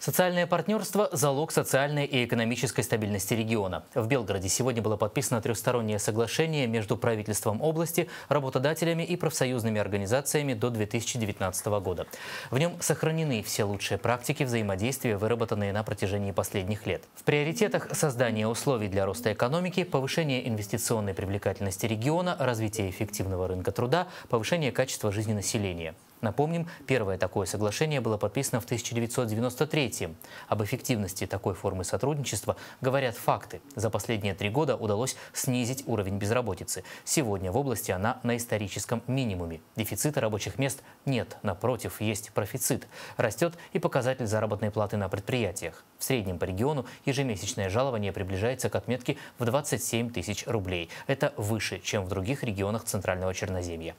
Социальное партнерство – залог социальной и экономической стабильности региона. В Белгороде сегодня было подписано трехстороннее соглашение между правительством области, работодателями и профсоюзными организациями до 2019 года. В нем сохранены все лучшие практики взаимодействия, выработанные на протяжении последних лет. В приоритетах – создание условий для роста экономики, повышение инвестиционной привлекательности региона, развитие эффективного рынка труда, повышение качества жизни населения. Напомним, первое такое соглашение было подписано в 1993 Об эффективности такой формы сотрудничества говорят факты. За последние три года удалось снизить уровень безработицы. Сегодня в области она на историческом минимуме. Дефицита рабочих мест нет, напротив, есть профицит. Растет и показатель заработной платы на предприятиях. В среднем по региону ежемесячное жалование приближается к отметке в 27 тысяч рублей. Это выше, чем в других регионах Центрального Черноземья.